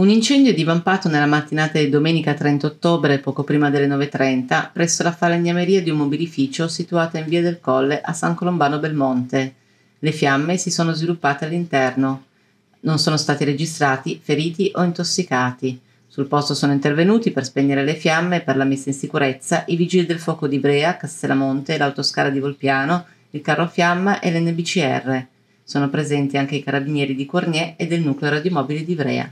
Un incendio è divampato nella mattinata di domenica 30 ottobre, poco prima delle 9.30, presso la falegnameria di un mobilificio situato in via del Colle a San Colombano Belmonte. Le fiamme si sono sviluppate all'interno. Non sono stati registrati feriti o intossicati. Sul posto sono intervenuti per spegnere le fiamme e per la messa in sicurezza i vigili del fuoco di Brea, Castellamonte, l'autoscara di Volpiano, il carro fiamma e l'NBCR. Sono presenti anche i carabinieri di Cornier e del nucleo radiomobile di Brea.